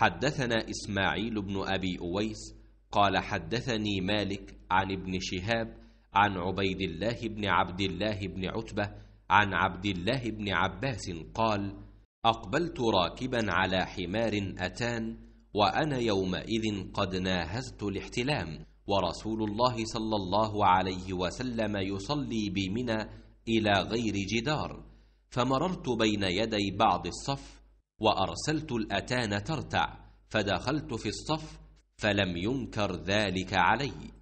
حدثنا إسماعيل بن أبي أويس قال حدثني مالك عن ابن شهاب عن عبيد الله بن عبد الله بن عتبة عن عبد الله بن عباس قال أقبلت راكبا على حمار أتان وأنا يومئذ قد ناهزت الاحتلام ورسول الله صلى الله عليه وسلم يصلي بمنى إلى غير جدار فمررت بين يدي بعض الصف وأرسلت الأتان ترتع فدخلت في الصف فلم ينكر ذلك علي